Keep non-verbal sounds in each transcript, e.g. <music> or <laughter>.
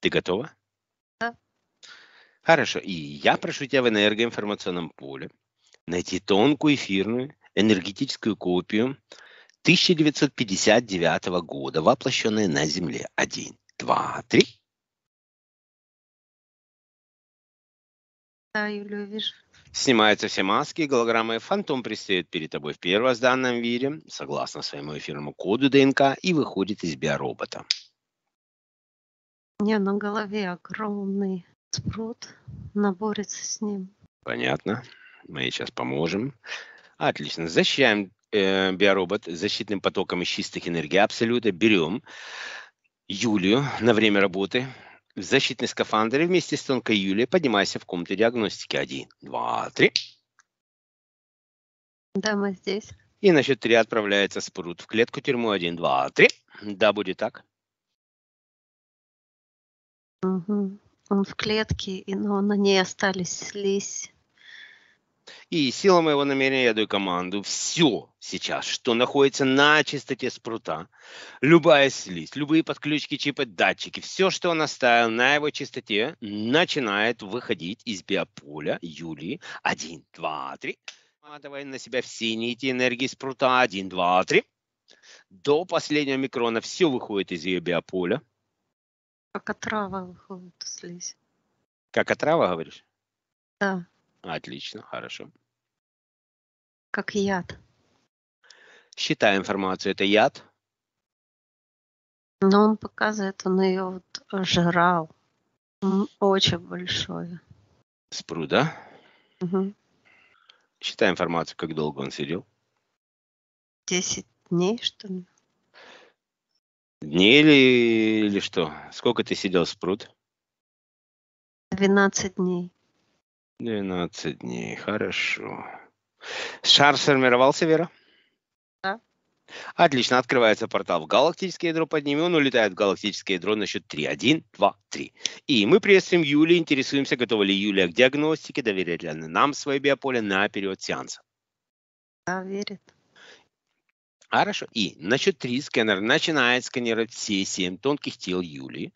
Ты готова? Да. Хорошо. И я прошу тебя в энергоинформационном поле найти тонкую эфирную энергетическую копию 1959 года, воплощенная на Земле. Один, два, три. Да, Юлю вижу. Снимаются все маски и голограммы. Фантом предстает перед тобой в первозданном виде, согласно своему эфирному коду ДНК, и выходит из биоробота. Не, на голове огромный спрут. Наборется с ним. Понятно. Мы ей сейчас поможем. Отлично. Защищаем э, биоробот защитным потоком из чистых энергий Абсолюта. Берем Юлию на время работы. В защитный скафандре вместе с тонкой Юлей поднимайся в комнату диагностики. Один, два, три. Да, мы здесь. И на счет три отправляется спрут в клетку тюрьму. Один, два, три. Да, будет так. Угу. Он в клетке, но на ней остались слизь и сила моего намерения я даю команду. Все сейчас, что находится на чистоте спрута, любая слизь, любые подключки, чипы, датчики, все, что он оставил на его чистоте, начинает выходить из биополя Юли. Один, два, три. Наматывая на себя все нити энергии спрута. Один, два, три. До последнего микрона все выходит из ее биополя. Как отрава выходит слизь. Как отрава, говоришь? Да. Отлично, хорошо. Как яд. Считай информацию, это яд? Но он показывает, он ее вот жрал. Очень большое. С пруда? Угу. Считай информацию, как долго он сидел. Десять дней, что ли? Дней или, или что? Сколько ты сидел с пруд? Двенадцать дней. 12 дней, хорошо. Шар сформировался, Вера? Да. Отлично, открывается портал в галактическое ядро под ними, он улетает в галактическое ядро на счет 3. 1, 2, 3. И мы приветствуем Юли, интересуемся, готова ли Юлия к диагностике, доверяет ли она нам свое биополе на период сеанса. Да, верит. Хорошо. И на счет 3 сканер начинает сканировать все 7 тонких тел Юлии,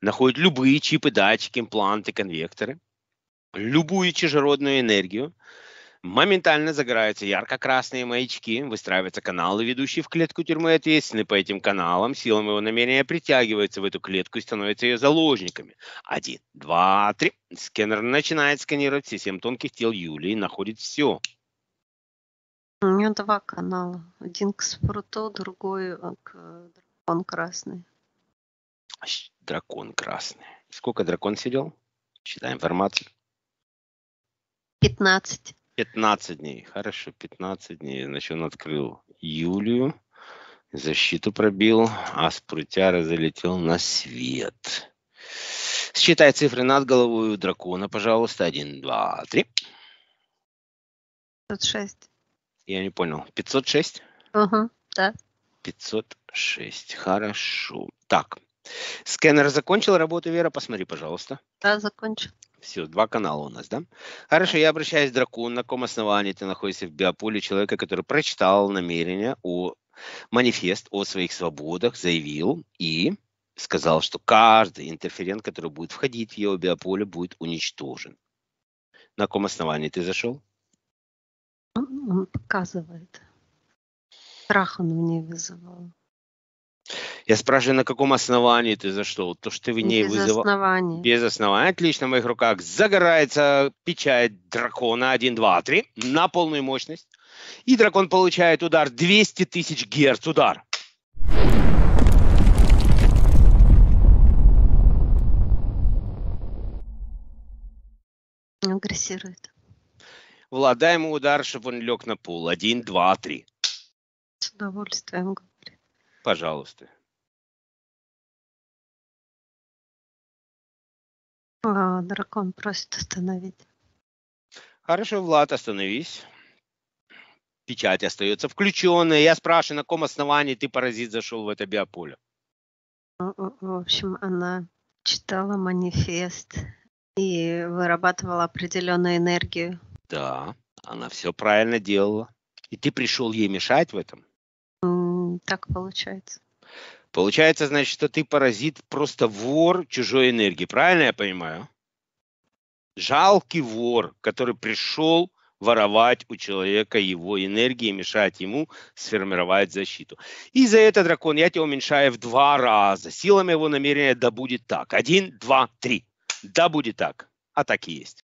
находит любые чипы, датчики, импланты, конвекторы – любую чужеродную энергию, моментально загораются ярко-красные маячки, выстраиваются каналы, ведущие в клетку тюрьмы ответственны по этим каналам, силам его намерения притягиваются в эту клетку и становятся ее заложниками. Один, два, три. Скеннер начинает сканировать все семь тонких тел Юлии и находит все. У нее два канала. Один к спруту, другой э, к дракон красный. Дракон красный. Сколько дракон сидел? Считаем информацию. 15. 15 дней. Хорошо, 15 дней. Значит, он открыл Юлию, защиту пробил, а с залетел на свет. Считай цифры над головой у дракона, пожалуйста. Один, два, три. 506. Я не понял. 506? Угу, да. 506. Хорошо. Так. сканер закончил работу, Вера? Посмотри, пожалуйста. Да, закончил. Все, два канала у нас, да? Хорошо, я обращаюсь к дракону. На каком основании ты находишься в биополе человека, который прочитал намерение о манифест о своих свободах, заявил и сказал, что каждый интерферент, который будет входить в его биополе, будет уничтожен. На каком основании ты зашел? Он, показывает. Страх он мне вызывал. Я спрашиваю, на каком основании ты зашел? То, что ты в ней Без вызывал... оснований. Без основания. Отлично, в моих руках загорается печать дракона 1, 2, 3 на полную мощность. И дракон получает удар 200 тысяч герц удар. Агрессирует. Ну, Влад, дай ему удар, чтобы он лег на пол. Один, два, три. С удовольствием говорю. Пожалуйста. А, дракон просит остановить. Хорошо, Влад, остановись. Печать остается включенная. Я спрашиваю, на каком основании ты, паразит, зашел в это биополе? В общем, она читала манифест и вырабатывала определенную энергию. Да, она все правильно делала. И ты пришел ей мешать в этом? Так получается. Получается, значит, что ты паразит, просто вор чужой энергии. Правильно я понимаю? Жалкий вор, который пришел воровать у человека его энергии, мешать ему сформировать защиту. И за это, дракон, я тебя уменьшаю в два раза. Силами его намерения да будет так. Один, два, три. Да будет так. А так и есть.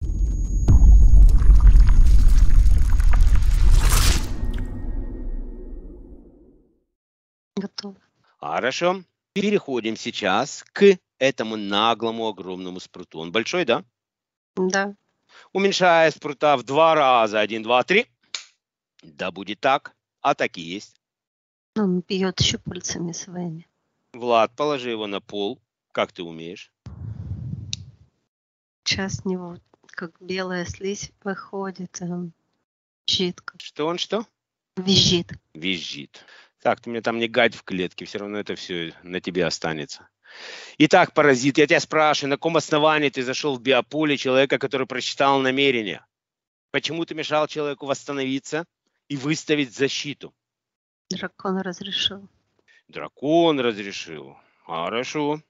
Готово. Хорошо. Переходим сейчас к этому наглому огромному спруту. Он большой, да? Да. Уменьшая спрута в два раза. Один, два, три. Да будет так. А так и есть. Ну, он пьет еще пальцами своими. Влад, положи его на пол. Как ты умеешь? Сейчас с него как белая слизь выходит. Он визжит. Что он что? Визжит. Визжит. Так, ты мне там не гадь в клетке, все равно это все на тебе останется. Итак, паразит, я тебя спрашиваю, на каком основании ты зашел в биополе человека, который прочитал намерение? Почему ты мешал человеку восстановиться и выставить защиту? Дракон разрешил. Дракон разрешил. Хорошо.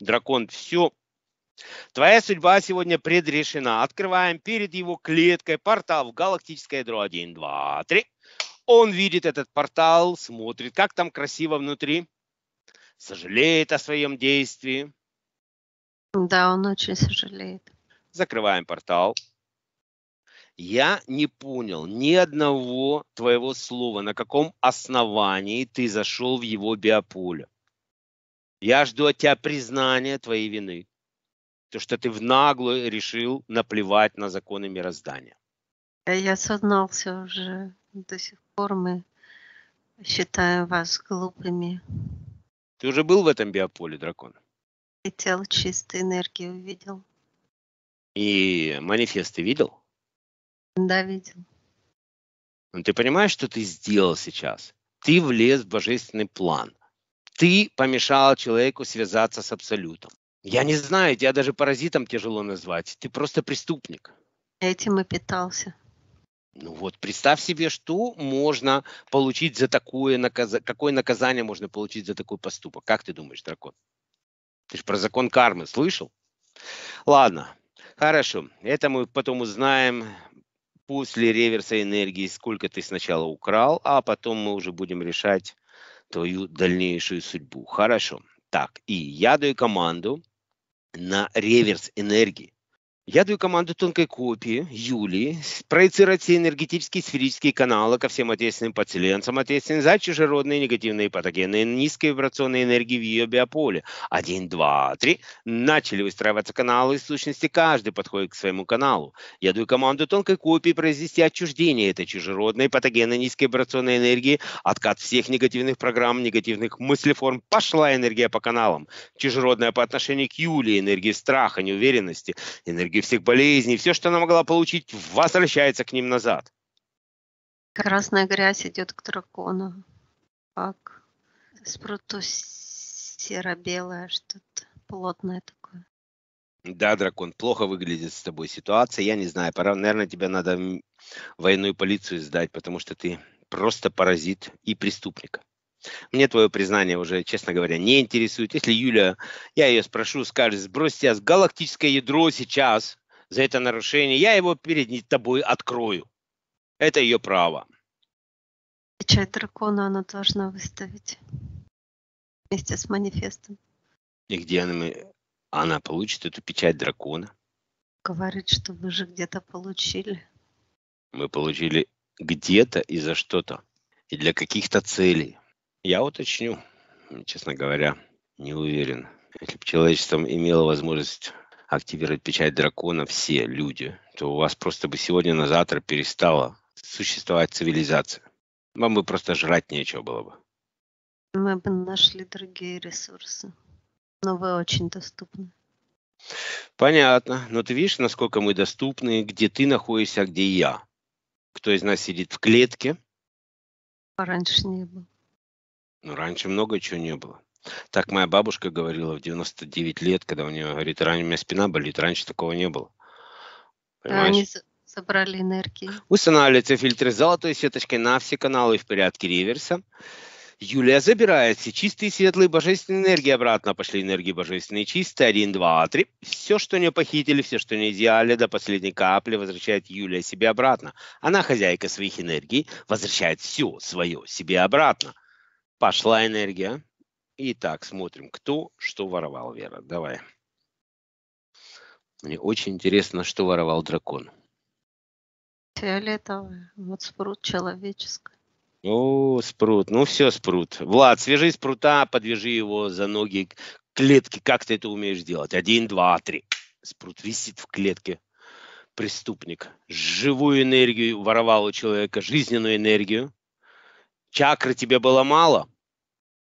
Дракон все. Твоя судьба сегодня предрешена. Открываем перед его клеткой портал в галактическое ядро один два три он видит этот портал, смотрит, как там красиво внутри, сожалеет о своем действии. Да, он очень сожалеет. Закрываем портал. Я не понял ни одного твоего слова, на каком основании ты зашел в его биополе. Я жду от тебя признания твоей вины. То, что ты в наглую решил наплевать на законы мироздания. Я сознался уже ну, до сих пор мы считаем вас глупыми. Ты уже был в этом биополе, дракон? Летел чистой энергии, увидел. И манифесты видел? Да, видел. Но ну, ты понимаешь, что ты сделал сейчас? Ты влез в божественный план. Ты помешал человеку связаться с Абсолютом. Я не знаю, тебя даже паразитом тяжело назвать. Ты просто преступник. Этим и питался. Ну вот, представь себе, что можно получить за такое наказание, какое наказание можно получить за такой поступок. Как ты думаешь, дракон? Ты же про закон кармы слышал? Ладно, хорошо. Это мы потом узнаем после реверса энергии, сколько ты сначала украл, а потом мы уже будем решать твою дальнейшую судьбу. Хорошо. Так, и я даю команду на реверс энергии. Я даю команду тонкой копии Юлии проецировать все энергетические сферические каналы ко всем отечественным пациентам, отечественным за чужеродные негативные патогены, низкой вибрационной энергии в ее биополе. Один, два, три. Начали выстраиваться каналы, и в сущности каждый подходит к своему каналу. Я даю команду тонкой копии произвести отчуждение этой чужеродной патогены низкой вибрационной энергии, откат всех негативных программ, негативных мыслеформ. Пошла энергия по каналам. Чужеродная по отношению к Юлии, энергии страха, неуверенности, энергии и всех болезней, все, что она могла получить, возвращается к ним назад. Красная грязь идет к дракону, как спруту серо-белое что-то плотное такое. Да, дракон, плохо выглядит с тобой ситуация. Я не знаю, пора, наверное, тебя надо военную полицию сдать, потому что ты просто паразит и преступник. Мне твое признание уже, честно говоря, не интересует. Если Юля, я ее спрошу, скажет, сбрось с галактическое ядро сейчас за это нарушение, я его перед тобой открою. Это ее право. Печать дракона она должна выставить вместе с манифестом. И где она, она получит эту печать дракона? Говорит, что мы же где-то получили. Мы получили где-то и за что-то. И для каких-то целей. Я уточню, честно говоря, не уверен. Если бы человечеством имело возможность активировать печать дракона все люди, то у вас просто бы сегодня на завтра перестала существовать цивилизация. Вам бы просто жрать нечего было бы. Мы бы нашли другие ресурсы. Но вы очень доступны. Понятно. Но ты видишь, насколько мы доступны, где ты находишься, а где я. Кто из нас сидит в клетке? Раньше не было. Ну, раньше много чего не было. Так моя бабушка говорила в 99 лет, когда у нее, говорит, раньше у меня спина болит, раньше такого не было. А Понимаешь? Да, они собрали энергии. Устанавливается фильтр золотой сеточкой на все каналы в порядке реверса. Юлия забирает все чистые, светлые, божественные энергии обратно. Пошли энергии божественные, чистые. Один, два, три. Все, что не похитили, все, что не изъяли до последней капли возвращает Юлия себе обратно. Она хозяйка своих энергий, возвращает все свое себе обратно. Пошла энергия. Итак, смотрим, кто что воровал, Вера. Давай. Мне очень интересно, что воровал дракон. Фиолетовый. Вот спрут человеческий. О, спрут. Ну все, спрут. Влад, свяжи спрута, подвяжи его за ноги к клетке. Как ты это умеешь делать? Один, два, три. Спрут висит в клетке. Преступник. Живую энергию воровал у человека, жизненную энергию. Чакры тебе было мало?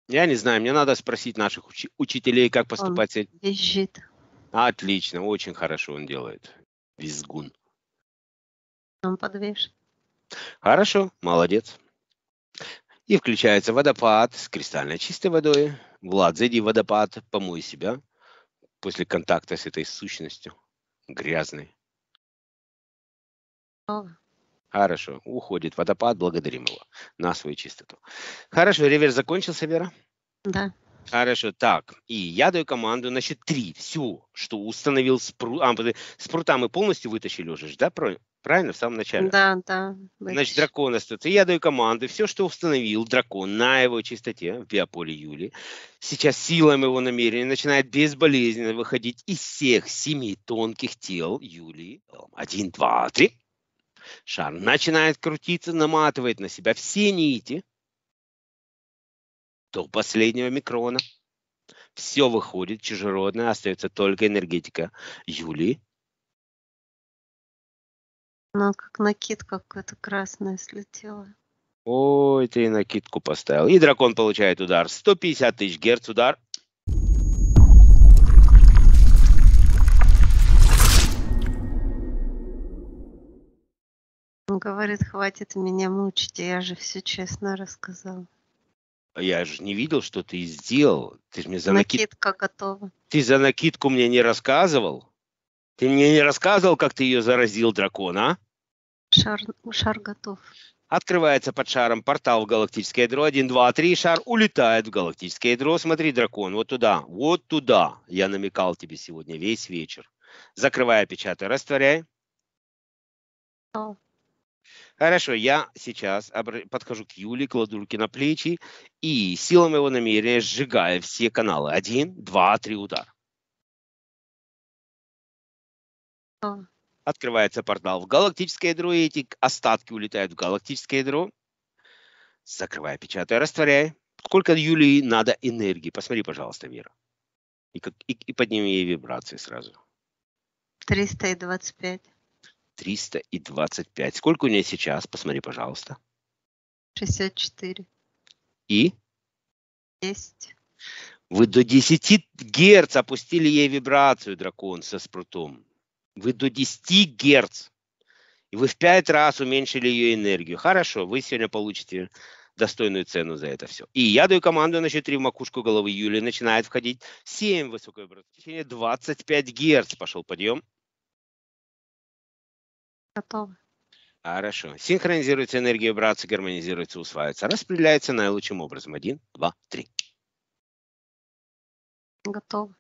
Я не знаю, мне надо спросить наших учи- учителей, как поступать. Он визжит. Отлично, очень хорошо он делает. Визгун. Он подвижен. Хорошо, молодец. И включается водопад с кристально чистой водой. Влад, зайди в водопад, помой себя после контакта с этой сущностью грязной. Готово. Хорошо, уходит водопад, благодарим его на свою чистоту. Хорошо, реверс закончился, Вера? Да. Хорошо, так. И я даю команду, значит, три. Все, что установил спрут. А, спрута мы полностью вытащили уже, да, правильно, в самом начале? Да, да. Значит, дракон остается. Я даю команду, все, что установил дракон на его чистоте, в биополе Юли, сейчас силами его намерения начинает безболезненно выходить из всех семи тонких тел Юли, Один, два, три Шар начинает крутиться, наматывает на себя все нити до последнего микрона. Все выходит чужеродное, остается только энергетика Юлии. Ну как накидка какая-то красная слетела. Ой, ты накидку поставил. И дракон получает удар. 150 тысяч герц удар. говорит, хватит меня мучить, я же все честно рассказал. А я же не видел, что ты сделал. Ты же мне за накид... Накидка готова. Ты за накидку мне не рассказывал? Ты мне не рассказывал, как ты ее заразил, дракон, а? Шар, шар готов. Открывается под шаром портал в галактическое ядро. Один, два, три. Шар улетает в галактическое ядро. Смотри, дракон, вот туда, вот туда. Я намекал тебе сегодня весь вечер. Закрывай, печатай, растворяй. Хорошо, я сейчас подхожу к Юле, кладу руки на плечи и силой моего намерения сжигаю все каналы. Один, два, три удар. А. Открывается портал в галактическое ядро, и эти остатки улетают в галактическое ядро. Закрывай, печатай, растворяй. Сколько Юлии надо энергии? Посмотри, пожалуйста, Вера. И, как, и, и подними ей вибрации сразу. 325. 325. Сколько у нее сейчас? Посмотри, пожалуйста. 64. И? 10. Вы до 10 герц опустили ей вибрацию, дракон, со спрутом. Вы до 10 герц. И вы в 5 раз уменьшили ее энергию. Хорошо, вы сегодня получите достойную цену за это все. И я даю команду на 4 в макушку головы Юли. Начинает входить 7 высокой вибрации. В течение 25 Гц пошел подъем. Готовы. Хорошо. Синхронизируется энергия вибрация, гармонизируется, усваивается. Распределяется наилучшим образом. Один, два, три. Готов.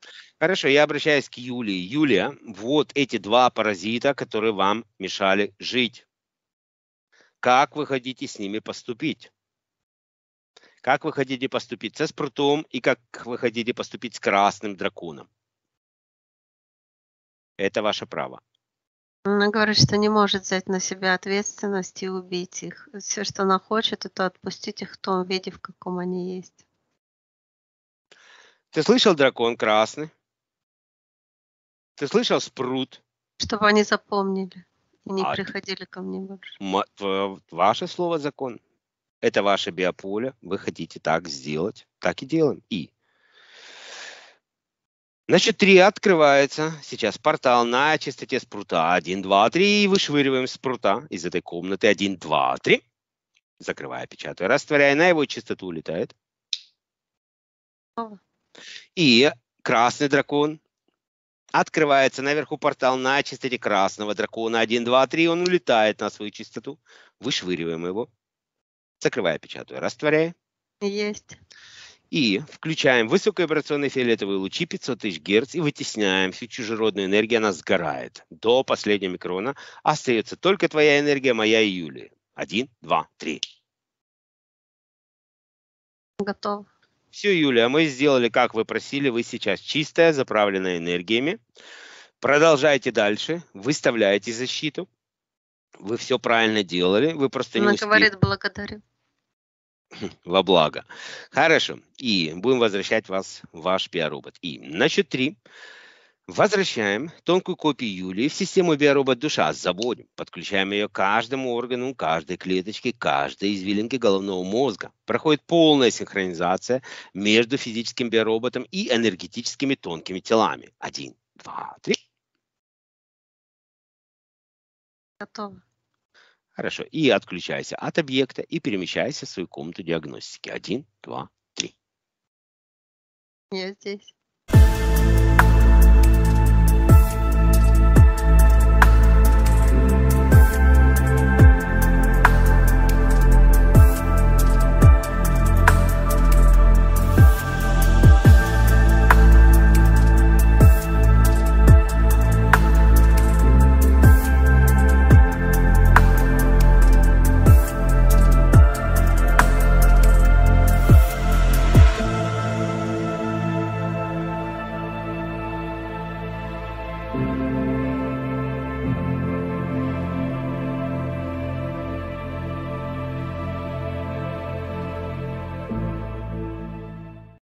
Хорошо, я обращаюсь к Юлии. Юлия, вот эти два паразита, которые вам мешали жить. Как вы хотите с ними поступить? Как вы хотите поступить со спрутом и как вы хотите поступить с красным драконом? Это ваше право. Она говорит, что не может взять на себя ответственность и убить их. Все, что она хочет, это отпустить их в том виде, в каком они есть. Ты слышал дракон красный? Ты слышал спрут? Чтобы они запомнили и не а приходили ко мне больше. Ваше слово закон. Это ваше биополе. Вы хотите так сделать, так и делаем. И Значит, три открывается. Сейчас портал на частоте спрута. Один, два, три и Вышвыриваем спрута из этой комнаты. Один, два, три. Закрывая, печатаю. Растворяя на его частоту улетает. И красный дракон открывается наверху портал на частоте красного дракона. Один, два, три. Он улетает на свою частоту. Вышвыриваем его. Закрывая, печатаю. Растворяя. Есть. И включаем высокооперационные фиолетовые лучи 500 тысяч Гц и вытесняем всю чужеродную энергию, она сгорает до последнего микрона. Остается только твоя энергия, моя и Юлия Один, два, три. Готов. Все, Юлия, а мы сделали, как вы просили. Вы сейчас чистая, заправленная энергиями. Продолжайте дальше, выставляйте защиту. Вы все правильно делали, вы просто Она не успели. говорит благодарю. <coughs> во благо. Хорошо. И будем возвращать вас в ваш биоробот. И на счет три возвращаем тонкую копию Юлии в систему биоробот душа. Заводим. Подключаем ее к каждому органу, каждой клеточке, каждой извилинке головного мозга. Проходит полная синхронизация между физическим биороботом и энергетическими тонкими телами. Один, два, три. Готово. Хорошо. И отключайся от объекта и перемещайся в свою комнату диагностики. Один, два, три. Я здесь.